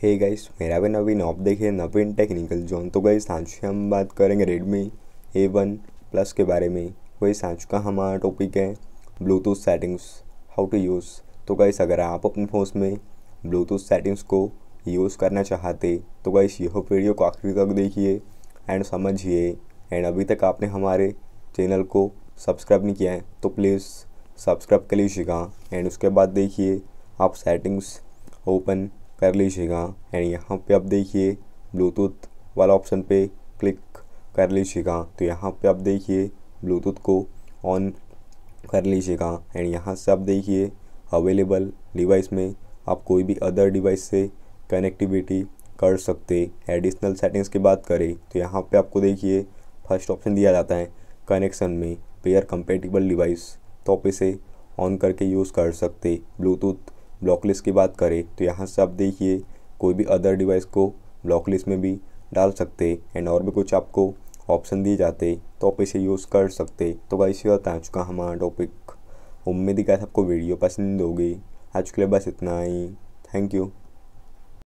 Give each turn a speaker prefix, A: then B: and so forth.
A: हे hey guys मेरा भी नवीन आप देखिए नवीन टेक्निकल जोन तो गाइस आज हम बात करेंगे रेडमी ए वन प्लस के बारे में वही आज का हमारा टॉपिक है Bluetooth settings how to use तो गाइस अगर आप अपने फ़ोन में ब्लूटूथ सेटिंग्स को यूज़ करना चाहते तो गाइस यह वीडियो को आखिर तक देखिए एंड समझिए एंड अभी तक आपने हमारे चैनल को सब्सक्राइब नहीं किया है तो प्लीज़ सब्सक्राइब कर लीजिएगा एंड उसके बाद देखिए आप सेटिंग्स ओपन कर लीजिएगा एंड यहाँ पे आप देखिए ब्लूटूथ वाला ऑप्शन पे क्लिक कर लीजिएगा तो यहाँ पे आप देखिए ब्लूटूथ को ऑन कर लीजिएगा एंड यहाँ से आप देखिए अवेलेबल डिवाइस में आप कोई भी अदर डिवाइस से कनेक्टिविटी कर सकते एडिशनल सेटिंग्स की बात करें तो यहाँ पे आपको देखिए फर्स्ट ऑप्शन दिया जाता है कनेक्शन में पेयर कंपेटिबल डिवाइस तो आप इसे ऑन करके यूज़ कर सकते ब्लूटूथ ब्लॉक लिस्ट की बात करें तो यहाँ से आप देखिए कोई भी अदर डिवाइस को ब्लॉक लिस्ट में भी डाल सकते एंड और भी कुछ आपको ऑप्शन दिए जाते तो आप इसे यूज़ कर सकते तो गाइस ये होता आ चुका हमारा टॉपिक उम्मीद है आपको वीडियो पसंद होगी आज के लिए बस इतना ही थैंक यू